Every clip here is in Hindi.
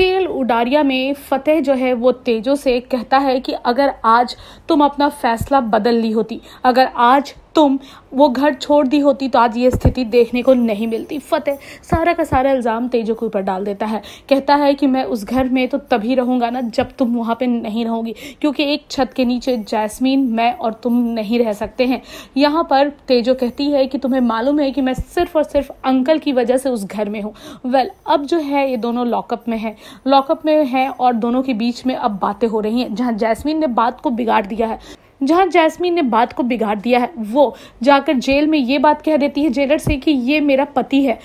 सेल उडारिया में फतेह जो है वो तेजो से कहता है कि अगर आज तुम अपना फैसला बदल ली होती अगर आज तुम वो घर छोड़ दी होती तो आज ये स्थिति देखने को नहीं मिलती फतेह सारा का सारा इल्ज़ाम तेजो के ऊपर डाल देता है कहता है कि मैं उस घर में तो तभी रहूँगा ना जब तुम वहाँ पर नहीं रहोगी क्योंकि एक छत के नीचे जैस्मीन मैं और तुम नहीं रह सकते हैं यहाँ पर तेजो कहती है कि तुम्हें मालूम है कि मैं सिर्फ और सिर्फ अंकल की वजह से उस घर में हूँ वेल अब जो है ये दोनों लॉकअप में है लॉकअप में है और दोनों के बीच में अब बातें हो रही हैं जहाँ जैस्मीन ने बात को बिगाड़ दिया है जहां जैस्मीन ने बात को बिगाड़ दिया है वो जाकर जेल में ये बात कह देती है जेलर से कि ये मेरा पति है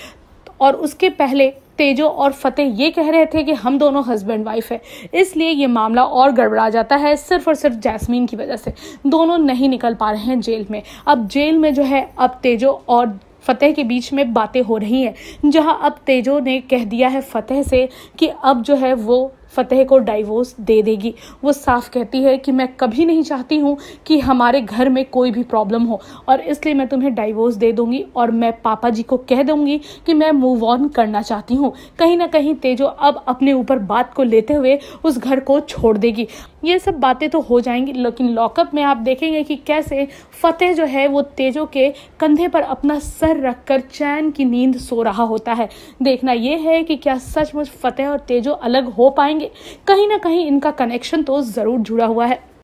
और उसके पहले तेजो और फतेह ये कह रहे थे कि हम दोनों हस्बैंड वाइफ है इसलिए ये मामला और गड़बड़ा जाता है सिर्फ और सिर्फ जैस्मीन की वजह से दोनों नहीं निकल पा रहे हैं जेल में अब जेल में जो है अब तेजो और फतेह के बीच में बातें हो रही हैं जहां अब तेजो ने कह दिया है फतेह से कि अब जो है वो फतेह को डाइवोर्स दे देगी वो साफ कहती है कि मैं कभी नहीं चाहती हूँ कि हमारे घर में कोई भी प्रॉब्लम हो और इसलिए मैं तुम्हें डाइवोर्स दे दूंगी और मैं पापा जी को कह दूंगी कि मैं मूव ऑन करना चाहती हूँ कहीं ना कहीं तेजो अब अपने ऊपर बात को लेते हुए उस घर को छोड़ देगी ये सब बातें तो हो जाएंगी लेकिन लॉकअप में आप देखेंगे कि कैसे फतेह जो है वो तेजो के कंधे पर अपना सर रख कर चैन की नींद सो रहा होता है देखना यह है कि क्या सचमुच फतेह और तेजो अलग हो पाएंगे कहीं ना कहीं इनका कनेक्शन तो ज़रूर जुड़ा हुआ है